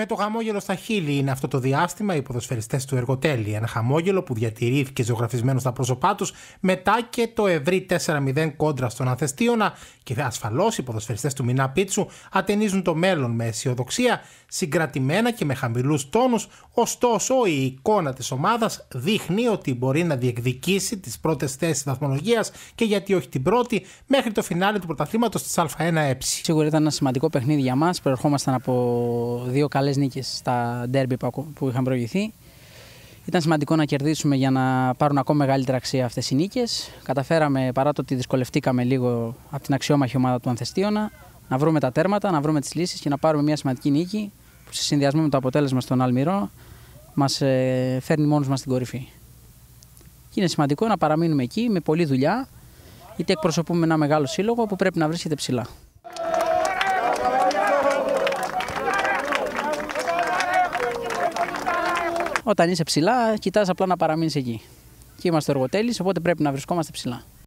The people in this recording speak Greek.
Με το χαμόγελο στα χείλη είναι αυτό το διάστημα οι ποδοσφαιριστές του Εργοτέλη. Ένα χαμόγελο που διατηρήθηκε ζωγραφισμένο στα πρόσωπά τους μετά και το ευρύ 4-0 κόντρα στον Ανθεστίωνα και ασφαλώς οι ποδοσφαιριστές του Μινά Πίτσου ατενίζουν το μέλλον με αισιοδοξία, συγκρατημένα και με χαμηλούς τόνους. Ωστόσο η εικόνα της ομάδας δείχνει ότι μπορεί να διεκδικήσει τις πρώτες θέσεις βαθμολογίας και γιατί όχι την πρώτη μέχρι το φινάλε του πρωταθλήματος της Α1 Ε. Σίγουρα ήταν ένα σημαντικό παιχνίδι για μας. Προερχόμασταν από δύο καλέ καλέ στα ντέρμπι που είχαν προηγηθεί. Ήταν σημαντικό να κερδίσουμε για να πάρουν ακόμα μεγαλύτερη αξία αυτές οι νίκες. Καταφέραμε παρά το ότι δυσκολευτήκαμε λίγο από την αξιόμαχη ομάδα του Ανθεστίωνα να βρούμε τα τέρματα, να βρούμε τις λύσεις και να πάρουμε μια σημαντική νίκη που σε συνδυασμό με το αποτέλεσμα στον Αλμυρό μας ε, φέρνει μόνος μας στην κορυφή. Και είναι σημαντικό να παραμείνουμε εκεί με πολλή δουλειά, είτε εκπροσωπούμε ένα μεγάλο σύλλογο που πρέπει να βρίσκεται ψηλά. Όταν είσαι ψηλά, κοιτάς απλά να παραμείνεις εκεί. Και είμαστε εργοτέλει, οπότε πρέπει να βρισκόμαστε ψηλά.